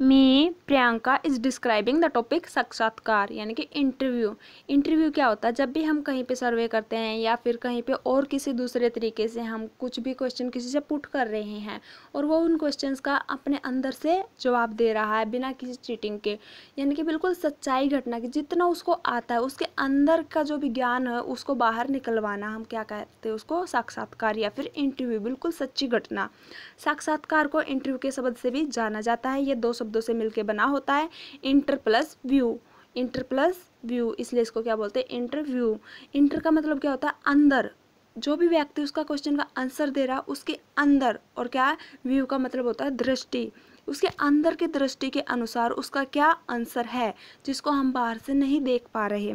มี Priyanka is describing the topic साक्षात्कार यानी कि इंटरव्यू इंटरव्यू क्या होता है जब भी हम कहीं पे सर्वे करते हैं या फिर कहीं पे और किसी दूसरे तरीके से हम कुछ भी क्वेश्चन किसी से पुट कर रहे हैं और वो उन क्वेश्चंस का अपने अंदर से जवाब दे रहा है बिना किसी चीटिंग के यानी कि बिल्कुल सच्चाई घटना की जितना उसको आता है उसके अंदर का जो भी ज्ञान है उसको बाहर निकलवाना हम क्या कहते हैं उसको साक्षात्कार या फिर इंटरव्यू बिल्कुल सच्ची घटना साक्षात्कार को इंटरव्यू के शब्द से भी जाना जाता है ये दो शब्दों से मिलकर बना होता है inter plus view inter plus view इसलिए इसको क्या बोलते हैं इंटरव्यू इंटर का मतलब क्या होता है अंदर जो भी व्यक्ति उसका क्वेश्चन का आंसर दे रहा उसके अंदर और क्या है व्यू का मतलब होता है दृष्टि उसके अंदर की दृष्टि के अनुसार उसका क्या आंसर है जिसको हम बाहर से नहीं देख पा रहे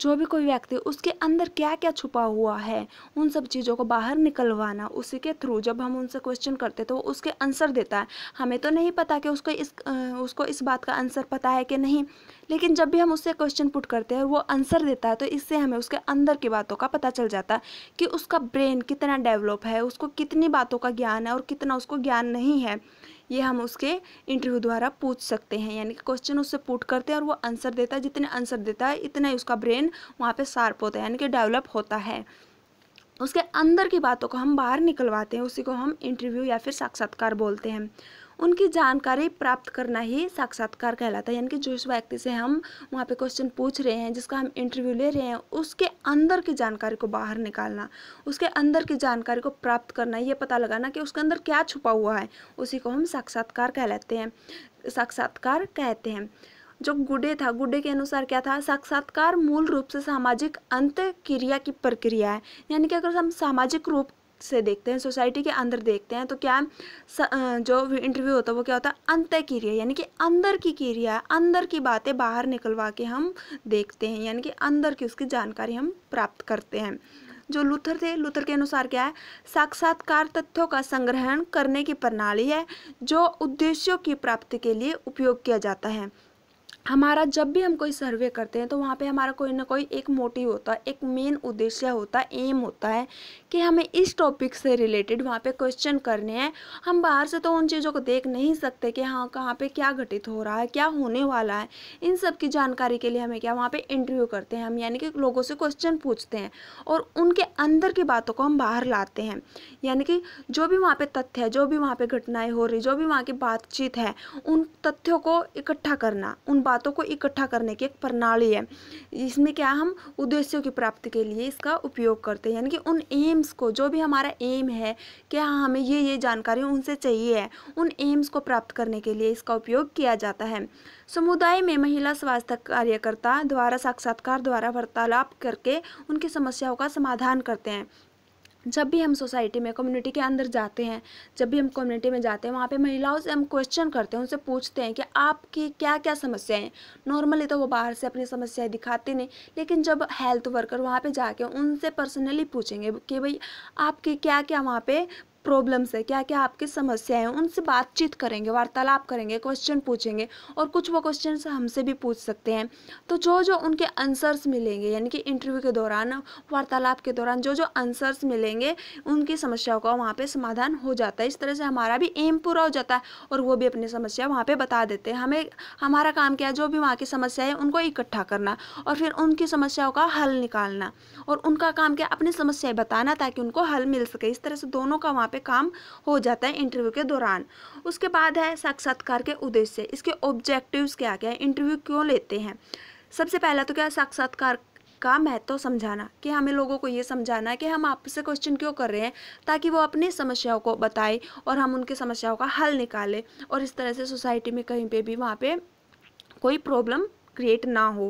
जो भी कोई व्यक्ति उसके अंदर क्या क्या छुपा हुआ है उन सब चीज़ों को बाहर निकलवाना उसी के थ्रू जब हम उनसे क्वेश्चन करते तो वो उसके आंसर देता है हमें तो नहीं पता कि उसको इस उसको इस बात का आंसर पता है कि नहीं लेकिन जब भी हम उससे क्वेश्चन पुट करते हैं वो आंसर देता है तो इससे हमें उसके अंदर की बातों का पता चल जाता है कि उसका ब्रेन कितना डेवलप है उसको कितनी बातों का ज्ञान है और कितना उसको ज्ञान नहीं है ये हम उसके इंटरव्यू द्वारा पूछ सकते हैं यानी कि क्वेश्चन उससे पुट करते हैं और वो आंसर देता है जितने आंसर देता है इतना ही उसका ब्रेन वहाँ पर शार्प होता है यानी कि डेवलप होता है उसके अंदर की बातों को हम बाहर निकलवाते हैं उसी को हम इंटरव्यू या फिर साक्षात्कार बोलते हैं उनकी जानकारी प्राप्त करना ही साक्षात्कार कहलाता है यानी कि जिस व्यक्ति से हम वहाँ पे क्वेश्चन पूछ रहे हैं जिसका हम इंटरव्यू ले रहे हैं उसके अंदर की जानकारी को बाहर निकालना उसके अंदर की जानकारी को प्राप्त करना ये पता लगाना कि उसके अंदर क्या छुपा हुआ है उसी को हम साक्षात्कार कहलाते हैं साक्षात्कार कहते हैं जो गुडे था गुडे के अनुसार क्या था साक्षात्कार मूल रूप से सामाजिक अंत क्रिया की प्रक्रिया है यानी कि अगर हम सामाजिक रूप से देखते हैं सोसाइटी के अंदर देखते हैं तो क्या जो इंटरव्यू होता है वो क्या होता है अंत क्रिया यानी कि अंदर की क्रिया अंदर की बातें बाहर निकलवा के हम देखते हैं यानी कि अंदर की उसकी जानकारी हम प्राप्त करते हैं जो लूथर थे लूथर के अनुसार क्या है साक्षात्कार तथ्यों का संग्रहण करने की प्रणाली है जो उद्देश्यों की प्राप्ति के लिए उपयोग किया जाता है हमारा जब भी हम कोई सर्वे करते हैं तो वहाँ पे हमारा कोई ना कोई एक मोटिव होता है एक मेन उद्देश्य होता है एम होता है कि हमें इस टॉपिक से रिलेटेड वहाँ पे क्वेश्चन करने हैं हम बाहर से तो उन चीज़ों को देख नहीं सकते कि हाँ कहाँ पे क्या घटित हो रहा है क्या होने वाला है इन सब की जानकारी के लिए हमें क्या वहाँ पे इंटरव्यू करते हैं हम यानी कि लोगों से क्वेश्चन पूछते हैं और उनके अंदर की बातों को हम बाहर लाते हैं यानी कि जो भी वहाँ पर तथ्य है जो भी वहाँ पर घटनाएँ हो रही जो भी वहाँ की बातचीत है उन तथ्यों को इकट्ठा करना उन बातों को इकट्ठा करने की एक प्रणाली है इसमें क्या हम उद्देश्यों की प्राप्ति के लिए इसका उपयोग करते हैं यानी कि उन एम एम्स को जो भी हमारा एम है कि हाँ हमें ये ये जानकारी उनसे चाहिए है उन एम्स को प्राप्त करने के लिए इसका उपयोग किया जाता है समुदाय में महिला स्वास्थ्य कार्यकर्ता द्वारा साक्षात्कार द्वारा वार्तालाप करके उनकी समस्याओं का समाधान करते हैं जब भी हम सोसाइटी में कम्युनिटी के अंदर जाते हैं जब भी हम कम्युनिटी में जाते हैं वहाँ पे महिलाओं से हम क्वेश्चन करते हैं उनसे पूछते हैं कि आपकी क्या क्या समस्याएं हैं नॉर्मली तो वो बाहर से अपनी समस्याएं दिखाते नहीं लेकिन जब हेल्थ वर्कर वहाँ पे जाके उनसे पर्सनली पूछेंगे कि भाई आपकी क्या क्या वहाँ पे प्रॉब्लम्स है क्या क्या आपकी समस्या है उनसे बातचीत करेंगे वार्तालाप करेंगे क्वेश्चन पूछेंगे और कुछ वो क्वेश्चन हमसे भी पूछ सकते हैं तो जो जो उनके आंसर्स मिलेंगे यानी कि इंटरव्यू के दौरान वार्तालाप के दौरान जो जो आंसर्स मिलेंगे उनकी समस्याओं का वहाँ पर समाधान हो जाता है इस तरह से हमारा भी एम पूरा हो जाता है और वो भी अपनी समस्या वहाँ पर बता देते हैं हमें हमारा काम क्या है जो भी वहाँ की समस्या है उनको इकट्ठा करना और फिर उनकी समस्याओं का हल निकालना और उनका काम क्या अपनी समस्याएं बताना ताकि उनको हल मिल सके इस तरह से दोनों का वहाँ पे काम हो जाता है इंटरव्यू के दौरान उसके बाद है साक्षात्कार के उद्देश्य इसके ऑब्जेक्टिव्स क्या क्या है इंटरव्यू क्यों लेते हैं सबसे पहला तो क्या साक्षात्कार का महत्व तो समझाना कि हमें लोगों को ये समझाना है कि हम आपसे क्वेश्चन क्यों कर रहे हैं ताकि वो अपनी समस्याओं को बताएं और हम उनकी समस्याओं का हल निकालें और इस तरह से सोसाइटी में कहीं पे भी वहाँ पे कोई प्रॉब्लम क्रिएट ना हो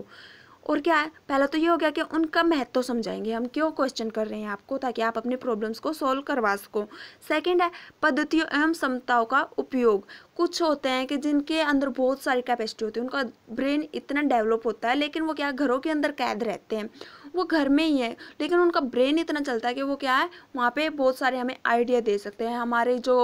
और क्या है पहला तो ये हो गया कि उनका महत्व समझाएंगे हम क्यों क्वेश्चन कर रहे हैं आपको ताकि आप अपने प्रॉब्लम्स को सॉल्व करवा सको सेकेंड है पद्धतियों एवं क्षमताओं का उपयोग कुछ होते हैं कि जिनके अंदर बहुत सारी कैपेसिटी होती है उनका ब्रेन इतना डेवलप होता है लेकिन वो क्या घरों के अंदर कैद रहते हैं वो घर में ही है लेकिन उनका ब्रेन इतना चलता है कि वो क्या है वहाँ पर बहुत सारे हमें आइडिया दे सकते हैं हमारे जो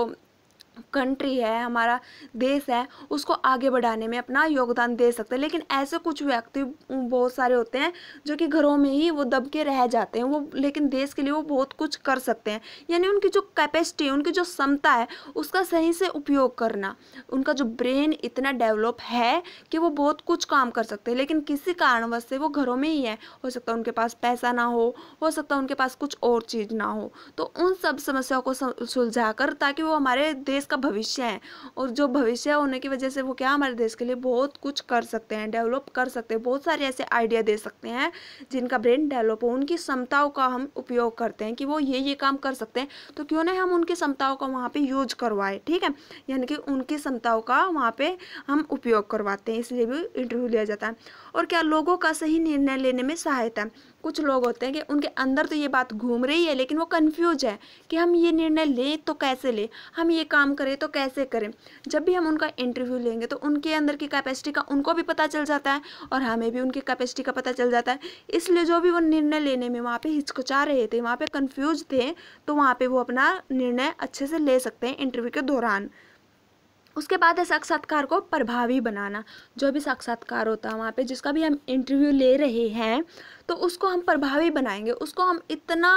कंट्री है हमारा देश है उसको आगे बढ़ाने में अपना योगदान दे सकते हैं लेकिन ऐसे कुछ व्यक्ति बहुत सारे होते हैं जो कि घरों में ही वो दब के रह जाते हैं वो लेकिन देश के लिए वो बहुत कुछ कर सकते हैं यानी उनकी जो कैपेसिटी उनकी जो क्षमता है उसका सही से उपयोग करना उनका जो ब्रेन इतना डेवलप है कि वो बहुत कुछ काम कर सकते हैं लेकिन किसी कारणवश से वो घरों में ही है हो सकता है उनके पास पैसा ना हो हो सकता है उनके पास कुछ और चीज़ ना हो तो उन सब समस्याओं को सुलझा कर ताकि वो हमारे देश का भविष्य है और जो भविष्य होने की वजह से वो क्या हमारे देश के लिए बहुत कुछ कर सकते हैं डेवलप कर सकते हैं बहुत सारे ऐसे आइडिया दे सकते हैं जिनका ब्रेन डेवलप हो उनकी क्षमताओं का हम उपयोग करते हैं कि वो ये ये काम कर सकते हैं तो क्यों ना हम उनकी क्षमताओं का वहाँ पर यूज करवाए ठीक है यानी कि उनकी क्षमताओं का वहाँ पर हम उपयोग करवाते हैं इसलिए भी इंटरव्यू लिया जाता है और क्या लोगों का सही निर्णय लेने में सहायता कुछ लोग होते हैं कि उनके अंदर तो ये बात घूम रही है लेकिन वो कन्फ्यूज है कि हम ये निर्णय लें तो कैसे लें हम ये काम करें तो कैसे करें जब भी हम उनका इंटरव्यू लेंगे तो उनके अंदर की कैपेसिटी का उनको भी पता चल जाता है और हमें भी उनकी कैपेसिटी का पता चल जाता है इसलिए जो भी वो निर्णय लेने में वहाँ पर हिचकिचा रहे थे वहाँ पर कन्फ्यूज थे तो वहाँ पर वो अपना निर्णय अच्छे से ले सकते हैं इंटरव्यू के दौरान उसके बाद है साक्षात्कार को प्रभावी बनाना जो भी साक्षात्कार होता है वहाँ पे जिसका भी हम इंटरव्यू ले रहे हैं तो उसको हम प्रभावी बनाएंगे उसको हम इतना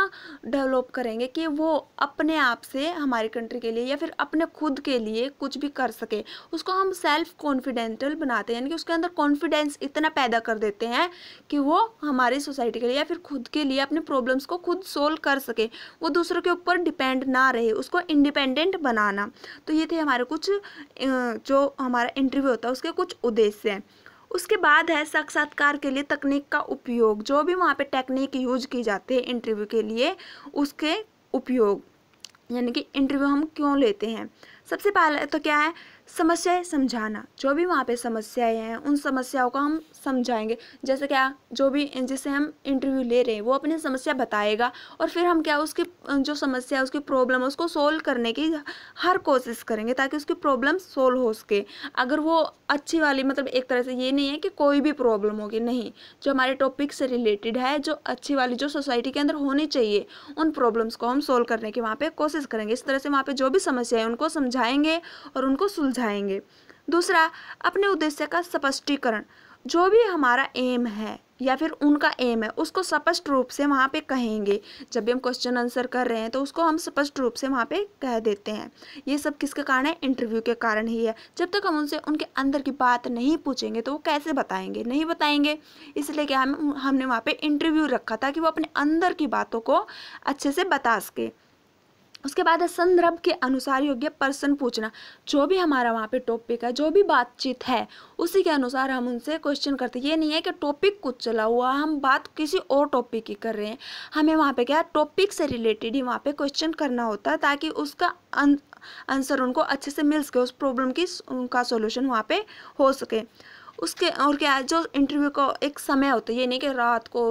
डेवलप करेंगे कि वो अपने आप से हमारी कंट्री के लिए या फिर अपने खुद के लिए कुछ भी कर सके उसको हम सेल्फ कॉन्फिडेंटल बनाते हैं यानी कि उसके अंदर कॉन्फिडेंस इतना पैदा कर देते हैं कि वो हमारी सोसाइटी के लिए या फिर खुद के लिए अपने प्रॉब्लम्स को खुद सोल्व कर सके वो दूसरों के ऊपर डिपेंड ना रहे उसको इंडिपेंडेंट बनाना तो ये थे हमारे कुछ जो हमारा इंटरव्यू होता है उसके कुछ उद्देश्य हैं उसके बाद है साक्षात्कार के लिए तकनीक का उपयोग जो भी वहाँ पे टेक्निक यूज की जाती है इंटरव्यू के लिए उसके उपयोग यानी कि इंटरव्यू हम क्यों लेते हैं सबसे पहले तो क्या है समस्याएं समझाना जो भी वहाँ पे समस्याएं हैं उन समस्याओं को हम समझाएंगे जैसे क्या जो भी जिसे हम इंटरव्यू ले रहे हैं वो अपनी समस्या बताएगा और फिर हम क्या उसकी जो समस्या है उसकी प्रॉब्लम है उसको सोल्व करने की हर कोशिश करेंगे ताकि उसकी प्रॉब्लम सोल्व हो सके अगर वो अच्छी वाली मतलब एक तरह से ये नहीं है कि कोई भी प्रॉब्लम होगी नहीं जो हमारे टॉपिक से रिलेटेड है जो अच्छी वाली जो सोसाइटी के अंदर होनी चाहिए उन प्रॉब्लम्स को हम सोल्व करने की वहाँ पर कोशिश करेंगे इस तरह से वहाँ पर जो भी समस्या है उनको समझाएँगे और उनको सुलझ सुलझाएंगे दूसरा अपने उद्देश्य का स्पष्टीकरण जो भी हमारा एम है या फिर उनका एम है उसको स्पष्ट रूप से वहाँ पे कहेंगे जब भी हम क्वेश्चन आंसर कर रहे हैं तो उसको हम स्पष्ट रूप से वहाँ पे कह देते हैं ये सब किसके कारण है इंटरव्यू के कारण ही है जब तक हम उनसे उनके अंदर की बात नहीं पूछेंगे तो वो कैसे बताएंगे नहीं बताएंगे इसलिए क्या हम हमने वहाँ पर इंटरव्यू रखा था कि वो अपने अंदर की बातों को अच्छे से बता सके उसके बाद है संदर्भ के अनुसार योग्य प्रश्न पूछना जो भी हमारा वहाँ पे टॉपिक है जो भी बातचीत है उसी के अनुसार हम उनसे क्वेश्चन करते ये नहीं है कि टॉपिक कुछ चला हुआ हम बात किसी और टॉपिक की कर रहे हैं हमें वहाँ पे क्या टॉपिक से रिलेटेड ही वहाँ पे क्वेश्चन करना होता है ताकि उसका आंसर अं, उनको अच्छे से मिल सके उस प्रॉब्लम की उनका सोल्यूशन वहाँ पर हो सके उसके और क्या जो इंटरव्यू का एक समय होता है ये नहीं कि रात को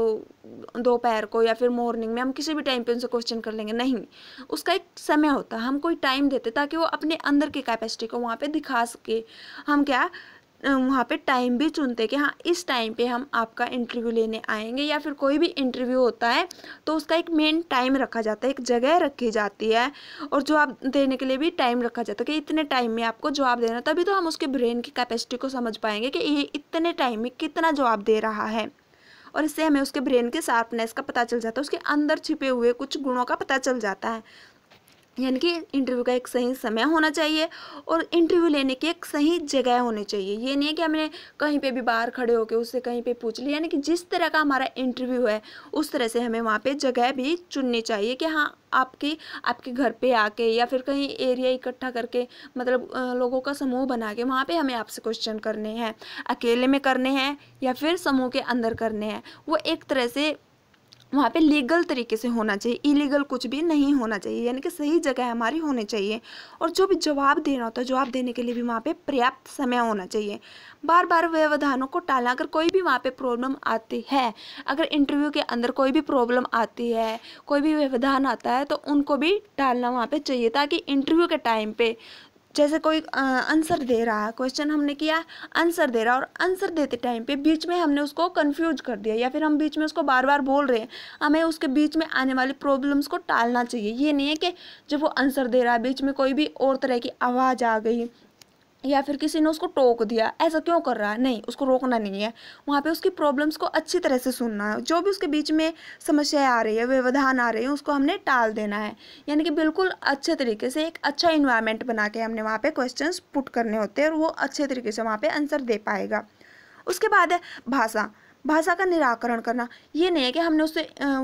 दोपहर को या फिर मॉर्निंग में हम किसी भी टाइम पे उनसे क्वेश्चन कर लेंगे नहीं उसका एक समय होता है हम कोई टाइम देते ताकि वो अपने अंदर की कैपेसिटी को वहाँ पे दिखा सके हम क्या वहाँ पे टाइम भी चुनते कि हाँ इस टाइम पे हम आपका इंटरव्यू लेने आएंगे या फिर कोई भी इंटरव्यू होता है तो उसका एक मेन टाइम रखा जाता है एक जगह रखी जाती है और जवाब देने के लिए भी टाइम रखा जाता है कि इतने टाइम में आपको जवाब देना तभी तो हम उसके ब्रेन की कैपेसिटी को समझ पाएंगे कि ये इतने टाइम में कितना जवाब दे रहा है और इससे हमें उसके ब्रेन के शार्पनेस का पता चल जाता है उसके अंदर छिपे हुए कुछ गुणों का पता चल जाता है यानी कि इंटरव्यू का एक सही समय होना चाहिए और इंटरव्यू लेने की एक सही जगह होनी चाहिए ये नहीं है कि हमने कहीं पे भी बाहर खड़े होकर उससे कहीं पे पूछ लिया यानी कि जिस तरह का हमारा इंटरव्यू है उस तरह से हमें वहाँ पे जगह भी चुननी चाहिए कि हाँ आपकी आपके घर पे आके या फिर कहीं एरिया इकट्ठा करके मतलब लोगों का समूह बना के वहाँ पर हमें आपसे क्वेश्चन करने हैं अकेले में करने हैं या फिर समूह के अंदर करने हैं वो एक तरह से वहाँ पे लीगल तरीके से होना चाहिए इलीगल कुछ भी नहीं होना चाहिए यानी कि सही जगह हमारी होनी चाहिए और जो भी जवाब देना होता है जवाब देने के लिए भी वहाँ पे पर्याप्त समय होना चाहिए बार बार व्यवधानों को टालना अगर कोई भी वहाँ पे प्रॉब्लम आती है अगर इंटरव्यू के अंदर कोई भी प्रॉब्लम आती है कोई भी व्यवधान आता है तो उनको भी टालना वहाँ पर चाहिए ताकि इंटरव्यू के टाइम पर जैसे कोई आंसर दे रहा है क्वेश्चन हमने किया आंसर दे रहा और आंसर देते टाइम पे बीच में हमने उसको कंफ्यूज कर दिया या फिर हम बीच में उसको बार बार बोल रहे हैं हमें उसके बीच में आने वाली प्रॉब्लम्स को टालना चाहिए ये नहीं है कि जब वो आंसर दे रहा है बीच में कोई भी और तरह की आवाज़ आ गई या फिर किसी ने उसको टोक दिया ऐसा क्यों कर रहा है नहीं उसको रोकना नहीं है वहाँ पे उसकी प्रॉब्लम्स को अच्छी तरह से सुनना है जो भी उसके बीच में समस्याएं आ रही है व्यवधान आ रही है उसको हमने टाल देना है यानी कि बिल्कुल अच्छे तरीके से एक अच्छा इन्वायरमेंट बना के हमने वहाँ पर क्वेश्चन पुट करने होते हैं और वो अच्छे तरीके से वहाँ पर आंसर दे पाएगा उसके बाद है भाषा भाषा का निराकरण करना ये नहीं है कि हमने उससे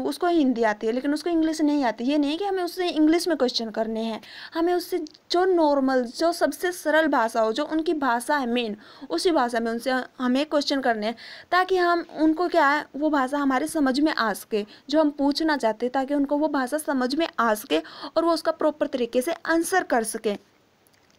उसको हिंदी आती है लेकिन उसको इंग्लिश नहीं आती ये नहीं है कि हमें उससे इंग्लिश में क्वेश्चन करने हैं हमें उससे जो नॉर्मल जो सबसे सरल भाषा हो जो उनकी भाषा है मेन उसी भाषा में उनसे हमें क्वेश्चन करने हैं ताकि हम उनको क्या है वो भाषा हमारे समझ में आ सके जो हम पूछना चाहते ताकि उनको वो भाषा समझ में आ सके और वो उसका प्रॉपर तरीके से आंसर कर सकें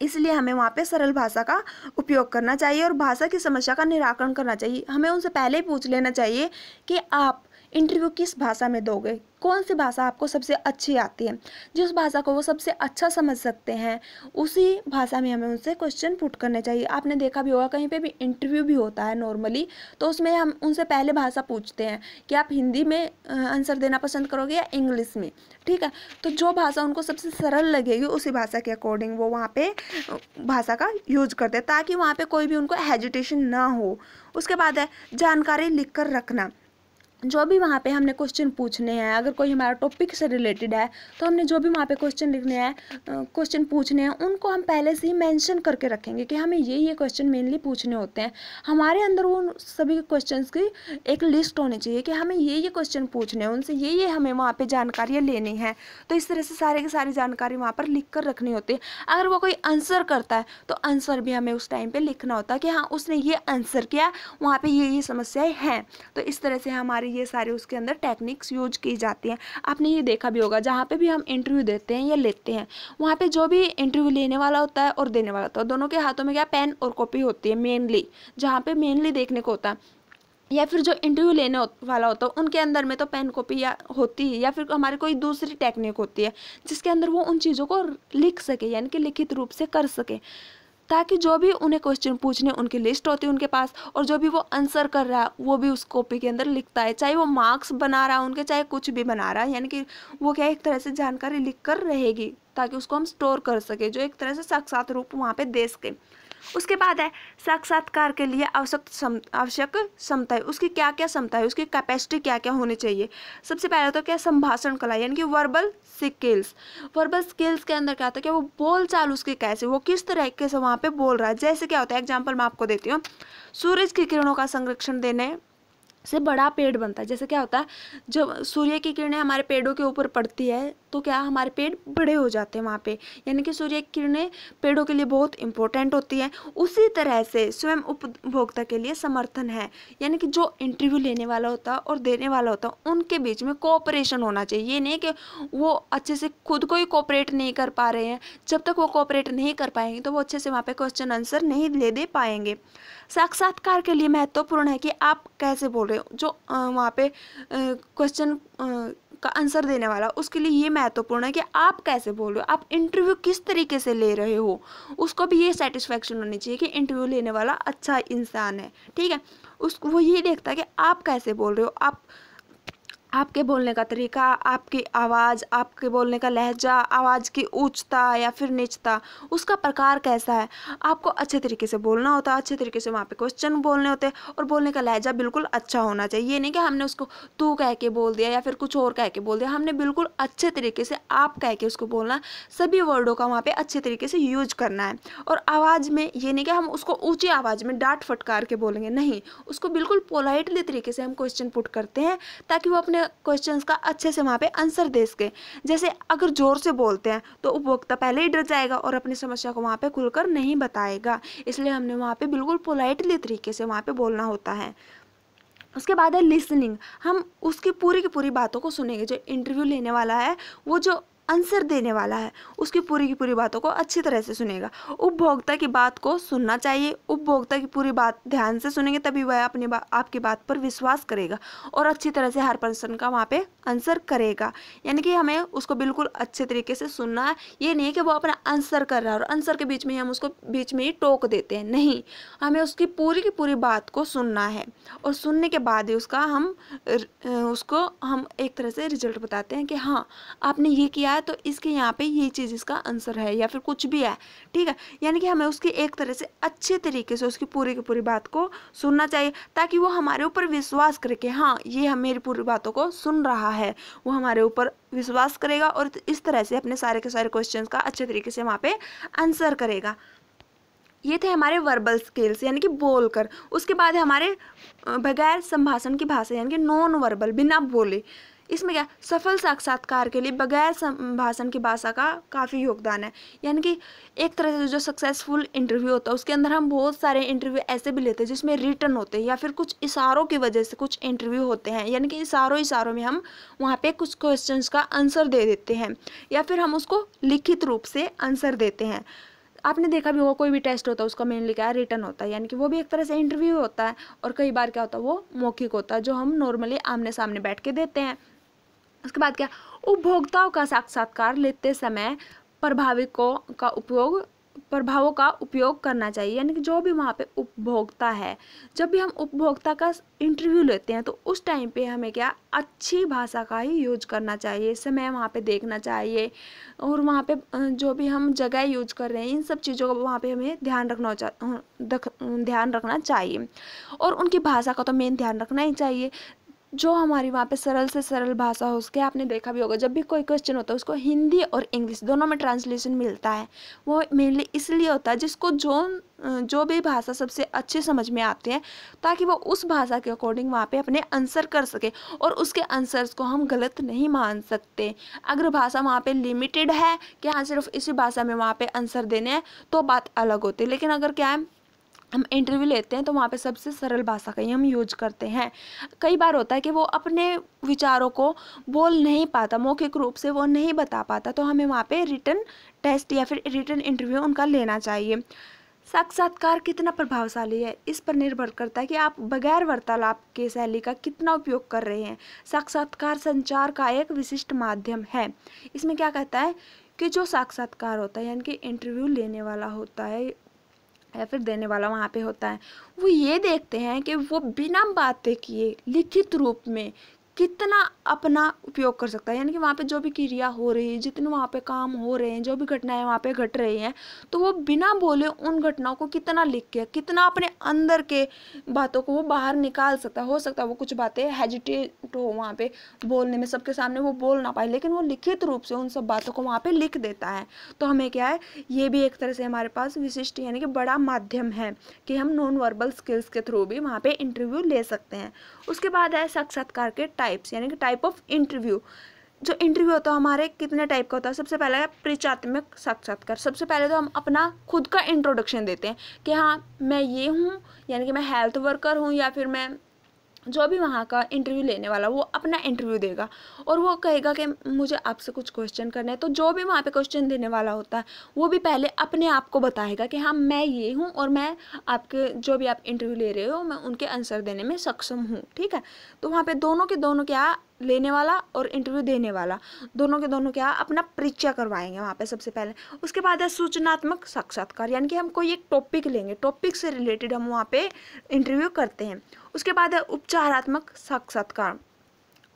इसलिए हमें वहाँ पे सरल भाषा का उपयोग करना चाहिए और भाषा की समस्या का निराकरण करना चाहिए हमें उनसे पहले ही पूछ लेना चाहिए कि आप इंटरव्यू किस भाषा में दोगे कौन सी भाषा आपको सबसे अच्छी आती है जिस भाषा को वो सबसे अच्छा समझ सकते हैं उसी भाषा में हमें उनसे क्वेश्चन पुट करने चाहिए आपने देखा भी होगा कहीं पे भी इंटरव्यू भी होता है नॉर्मली तो उसमें हम उनसे पहले भाषा पूछते हैं कि आप हिंदी में आंसर देना पसंद करोगे या इंग्लिश में ठीक है तो जो भाषा उनको सबसे सरल लगेगी उसी भाषा के अकॉर्डिंग वो वहाँ पर भाषा का यूज करते हैं ताकि वहाँ पर कोई भी उनको हेजिटेशन ना हो उसके बाद है जानकारी लिख कर रखना जो भी वहाँ पे हमने क्वेश्चन पूछने हैं अगर कोई हमारा टॉपिक से रिलेटेड है तो हमने जो भी वहाँ पे क्वेश्चन लिखने हैं क्वेश्चन पूछने हैं उनको हम पहले से ही मेंशन करके रखेंगे कि हमें ये ये क्वेश्चन मेनली पूछने होते हैं हमारे अंदर उन सभी क्वेश्चन की एक लिस्ट होनी चाहिए कि हमें ये ये क्वेश्चन पूछने हैं उनसे ये ये हमें वहाँ पर जानकारियाँ लेनी है तो इस तरह से सारे की सारी जानकारी वहाँ पर लिख कर रखनी होती है अगर वो कोई आंसर करता है तो आंसर भी हमें उस टाइम पर लिखना होता है कि हाँ उसने ये आंसर किया वहाँ पर ये ये समस्याएँ हैं तो इस तरह से हमारी ये सारे उसके अंदर टेक्निक्स यूज की जाती हैं आपने ये देखा भी होगा जहाँ पे भी हम इंटरव्यू देते हैं या लेते हैं वहाँ पे जो भी इंटरव्यू लेने वाला होता है और देने वाला होता है दोनों के हाथों में क्या पेन और कॉपी होती है मेनली जहाँ पे मेनली देखने को होता है या फिर जो इंटरव्यू लेने वाला होता है उनके अंदर में तो पेन कॉपी या होती है या फिर हमारी कोई दूसरी टेक्निक होती है जिसके अंदर वो उन चीज़ों को लिख सके यानी कि लिखित रूप से कर सके ताकि जो भी उन्हें क्वेश्चन पूछने उनकी लिस्ट होती है उनके पास और जो भी वो आंसर कर रहा है वो भी उस कॉपी के अंदर लिखता है चाहे वो मार्क्स बना रहा है उनके चाहे कुछ भी बना रहा है यानी कि वो क्या एक तरह से जानकारी लिख कर रहेगी ताकि उसको हम स्टोर कर सकें जो एक तरह से साक्षात रूप वहाँ पर दे सकें उसके बाद है साक्षात्कार के लिए आवश्यक सम, आवश्यक क्षमता उसकी क्या क्या क्षमता है उसकी कैपेसिटी क्या क्या होनी चाहिए सबसे पहले तो क्या संभाषण कला यानी कि वर्बल स्किल्स वर्बल स्किल्स के अंदर क्या होता है कि वो बोल चाल उसकी कैसे वो किस तरीके से वहाँ पर बोल रहा है जैसे क्या होता है एग्जाम्पल मैं आपको देती हूँ सूरज की किरणों का संरक्षण देने से बड़ा पेड़ बनता है जैसे क्या होता है जब सूर्य की किरणें हमारे पेड़ों के ऊपर पड़ती है तो क्या हमारे पेड़ बड़े हो जाते हैं वहाँ पे यानी कि सूर्य की किरणें पेड़ों के लिए बहुत इंपॉर्टेंट होती हैं उसी तरह से स्वयं उपभोक्ता के लिए समर्थन है यानी कि जो इंटरव्यू लेने वाला होता है और देने वाला होता है उनके बीच में कोऑपरेशन होना चाहिए ये नहीं कि वो अच्छे से खुद को ही कोऑपरेट नहीं कर पा रहे हैं जब तक वो कोऑपरेट नहीं कर पाएंगे तो वो अच्छे से वहाँ पर क्वेश्चन आंसर नहीं ले दे पाएंगे साक्षात्कार के लिए महत्वपूर्ण है कि आप कैसे बोल रहे हो जो वहाँ पे क्वेश्चन का आंसर देने वाला उसके लिए ये महत्वपूर्ण है कि आप कैसे बोल रहे हो आप इंटरव्यू किस तरीके से ले रहे हो उसको भी ये सेटिस्फेक्शन होनी चाहिए कि इंटरव्यू लेने वाला अच्छा इंसान है ठीक है उस वो ये देखता है कि आप कैसे बोल रहे हो आप आपके बोलने का तरीका आपकी आवाज़ आपके बोलने का लहजा आवाज़ की ऊंचता या फिर निचता उसका प्रकार कैसा है आपको अच्छे तरीके से बोलना होता है अच्छे तरीके से वहाँ पे क्वेश्चन बोलने होते हैं और बोलने का लहजा बिल्कुल अच्छा होना चाहिए ये नहीं कि हमने उसको तू कह के बोल दिया या फिर कुछ और कह के बोल दिया हमने बिल्कुल अच्छे तरीके से आप कह के उसको बोलना सभी वर्डों का वहाँ पर अच्छे तरीके से यूज करना है और आवाज़ में ये नहीं कि हम उसको ऊँची आवाज़ में डांट फटकार के बोलेंगे नहीं उसको बिल्कुल पोलाइटली तरीके से हम क्वेश्चन पुट करते हैं ताकि वो अपने अपने क्वेश्चंस का अच्छे से वहाँ पे आंसर दे सके जैसे अगर ज़ोर से बोलते हैं तो उपभोक्ता पहले ही डर जाएगा और अपनी समस्या को वहाँ पे खुलकर नहीं बताएगा इसलिए हमने वहाँ पे बिल्कुल पोलाइटली तरीके से वहाँ पे बोलना होता है उसके बाद है लिसनिंग हम उसकी पूरी की पूरी बातों को सुनेंगे जो इंटरव्यू लेने वाला है वो जो आंसर देने वाला है उसकी पूरी की पूरी बातों को अच्छी तरह से सुनेगा उपभोक्ता की बात को सुनना चाहिए उपभोक्ता की पूरी बात ध्यान से सुनेंगे तभी वह अपनी बा, आपकी बात पर विश्वास करेगा और अच्छी तरह से हर पर्सन का वहाँ पर आंसर करेगा यानी कि हमें उसको बिल्कुल अच्छे तरीके से सुनना है ये नहीं है कि वो अपना आंसर कर रहा है और आंसर के बीच में हम उसको बीच में ही टोक देते हैं नहीं हमें उसकी पूरी की पूरी बात को सुनना है और सुनने के बाद ही उसका हम उसको हम एक तरह से रिजल्ट बताते हैं कि हाँ आपने ये किया है तो इसके यहाँ पर ये चीज़ इसका आंसर है या फिर कुछ भी है ठीक है यानी कि हमें उसकी एक तरह से अच्छे तरीके से उसकी पूरी की पूरी बात को सुनना चाहिए ताकि वो हमारे ऊपर विश्वास करके हाँ ये हम मेरी पूरी बातों को सुन रहा है है वो हमारे ऊपर विश्वास करेगा और इस तरह से अपने सारे के सारे क्वेश्चन का अच्छे तरीके से वहाँ पे आंसर करेगा ये थे हमारे वर्बल स्किल्स यानी कि बोलकर उसके बाद हमारे बगैर संभाषण की भाषा यानी कि नॉन वर्बल बिना बोले इसमें क्या सफल साक्षात्कार के लिए बगैर संभाषण की भाषा का काफ़ी योगदान है यानी कि एक तरह से जो सक्सेसफुल इंटरव्यू होता है उसके अंदर हम बहुत सारे इंटरव्यू ऐसे भी लेते हैं जिसमें रिटर्न होते हैं या फिर कुछ इशारों की वजह से कुछ इंटरव्यू होते हैं यानी कि इशारों इशारों में हम वहाँ पर कुछ क्वेश्चन का आंसर दे देते हैं या फिर हम उसको लिखित रूप से आंसर देते हैं आपने देखा भी होगा कोई भी टेस्ट होता है उसका मेनली क्या है रिटर्न होता है यानी कि वो भी एक तरह से इंटरव्यू होता है और कई बार क्या होता है वो मौखिक होता है जो हम नॉर्मली आमने सामने बैठ के देते हैं उसके बाद क्या उपभोक्ताओं का साक्षात्कार लेते समय प्रभाविकों का उपयोग प्रभावों का उपयोग करना चाहिए यानी कि जो भी वहाँ पे उपभोक्ता है जब भी हम उपभोक्ता का इंटरव्यू लेते हैं तो उस टाइम पे हमें क्या अच्छी भाषा का ही यूज करना चाहिए समय वहाँ पे देखना चाहिए और वहाँ पे जो भी हम जगह यूज कर रहे हैं इन सब चीज़ों का वहाँ पे हमें ध्यान रखना ध्यान रखना चाहिए और उनकी भाषा का तो मेन ध्यान रखना ही चाहिए जो हमारी वहाँ पे सरल से सरल भाषा हो उसके आपने देखा भी होगा जब भी कोई क्वेश्चन होता है उसको हिंदी और इंग्लिश दोनों में ट्रांसलेशन मिलता है वो मेनली इसलिए होता है जिसको जो जो भी भाषा सबसे अच्छे समझ में आती है ताकि वो उस भाषा के अकॉर्डिंग वहाँ पे अपने आंसर कर सके और उसके आंसर्स को हम गलत नहीं मान सकते अगर भाषा वहाँ पे लिमिटेड है कि हाँ सिर्फ इसी भाषा में वहाँ पे आंसर देने हैं तो बात अलग होती है लेकिन अगर क्या है हम इंटरव्यू लेते हैं तो वहाँ पे सबसे सरल भाषा का ही हम यूज करते हैं कई बार होता है कि वो अपने विचारों को बोल नहीं पाता मौखिक रूप से वो नहीं बता पाता तो हमें वहाँ पे रिटर्न टेस्ट या फिर रिटर्न इंटरव्यू उनका लेना चाहिए साक्षात्कार कितना प्रभावशाली है इस पर निर्भर करता है कि आप बगैर वार्तालाप के शैली का कितना उपयोग कर रहे हैं साक्षात्कार संचार का एक विशिष्ट माध्यम है इसमें क्या कहता है कि जो साक्षात्कार होता है यानी कि इंटरव्यू लेने वाला होता है या फिर देने वाला वहाँ पे होता है वो ये देखते हैं कि वो बिना बातें किए लिखित रूप में कितना अपना उपयोग कर सकता है यानी कि वहाँ पे जो भी क्रिया हो रही है जितने वहाँ पे काम हो रहे हैं जो भी घटनाएं वहाँ पे घट रही हैं तो वो बिना बोले उन घटनाओं को कितना लिख के कितना अपने अंदर के बातों को वो बाहर निकाल सकता है हो सकता है वो कुछ बातें हेजिटेट हो वहाँ पे बोलने में सबके सामने वो बोल ना पाए लेकिन वो लिखित रूप से उन सब बातों को वहाँ पर लिख देता है तो हमें क्या है ये भी एक तरह से हमारे पास विशिष्ट यानी कि बड़ा माध्यम है कि हम नॉन वर्बल स्किल्स के थ्रू भी वहाँ पर इंटरव्यू ले सकते हैं उसके बाद है साक्षात्कार के टाइप टाइप्स यानी कि टाइप ऑफ इंटरव्यू जो इंटरव्यू होता है हमारे कितने टाइप का होता है सबसे पहले है साक्षात्कार सबसे पहले तो हम अपना खुद का इंट्रोडक्शन देते हैं कि हाँ मैं ये हूँ यानी कि मैं हेल्थ वर्कर हूँ या फिर मैं जो भी वहाँ का इंटरव्यू लेने वाला वो अपना इंटरव्यू देगा और वो कहेगा कि मुझे आपसे कुछ क्वेश्चन करना है तो जो भी वहाँ पे क्वेश्चन देने वाला होता है वो भी पहले अपने आप को बताएगा कि हाँ मैं ये हूँ और मैं आपके जो भी आप इंटरव्यू ले रहे हो मैं उनके आंसर देने में सक्षम हूँ ठीक है तो वहाँ पर दोनों के दोनों क्या लेने वाला और इंटरव्यू देने वाला दोनों के दोनों क्या अपना परिचय करवाएंगे वहाँ पे सबसे पहले उसके बाद है सूचनात्मक साक्षात्कार यानी कि हम कोई एक टॉपिक लेंगे टॉपिक से रिलेटेड हम वहाँ पे इंटरव्यू करते हैं उसके बाद है उपचारात्मक साक्षात्कार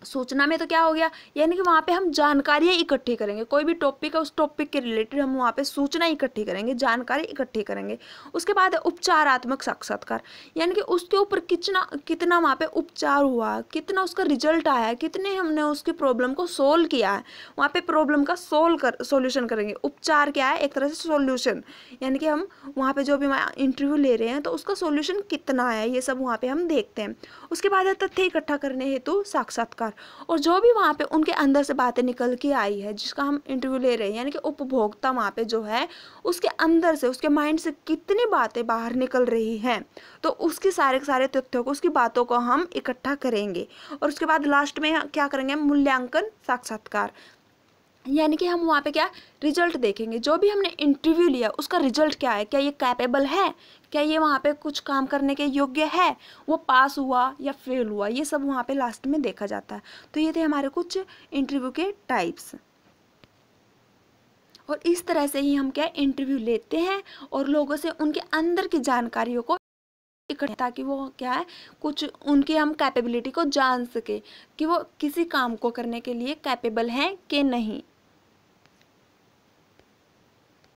सूचना में तो क्या हो गया यानी कि वहाँ पे हम जानकारियाँ इकट्ठी करेंगे कोई भी टॉपिक है उस टॉपिक के रिलेटेड हम वहाँ पे सूचना इकट्ठी करेंगे जानकारी इकट्ठी करेंगे उसके बाद उपचारात्मक साक्षात्कार यानी कि उसके ऊपर कितना कितना वहाँ पे उपचार हुआ कितना उसका रिजल्ट आया कितने हमने उसकी प्रॉब्लम को सोल्व किया है वहाँ पर प्रॉब्लम का सोल्व कर सोल्यूशन करेंगे उपचार क्या है एक तरह से सोल्यूशन यानी कि हम वहाँ पर जो भी इंटरव्यू ले रहे हैं तो उसका सोल्यूशन कितना है ये सब वहाँ पर हम देखते हैं उसके बाद तथ्य इकट्ठा करने हेतु साक्षात्कार और और जो भी वहाँ पे उनके अंदर से बातें निकल के आई है जिसका हम इंटरव्यू ले रहे हैं यानी कि उपभोक्ता वहाँ पे जो है उसके अंदर से उसके माइंड से कितनी बातें बाहर निकल रही हैं तो उसके सारे के सारे तथ्यों को उसकी बातों को हम इकट्ठा करेंगे और उसके बाद लास्ट में क्या करेंगे मूल्यांकन साक्षात्कार यानी कि हम वहाँ पे क्या रिजल्ट देखेंगे जो भी हमने इंटरव्यू लिया उसका रिजल्ट क्या है क्या ये कैपेबल है क्या ये वहाँ पे कुछ काम करने के योग्य है वो पास हुआ या फेल हुआ ये सब वहाँ पे लास्ट में देखा जाता है तो ये थे हमारे कुछ इंटरव्यू के टाइप्स और इस तरह से ही हम क्या इंटरव्यू लेते हैं और लोगों से उनके अंदर की जानकारियों को ताकि वो क्या है कुछ उनकी हम कैपेबिलिटी को जान सके कि वो किसी काम को करने के लिए कैपेबल हैं कि नहीं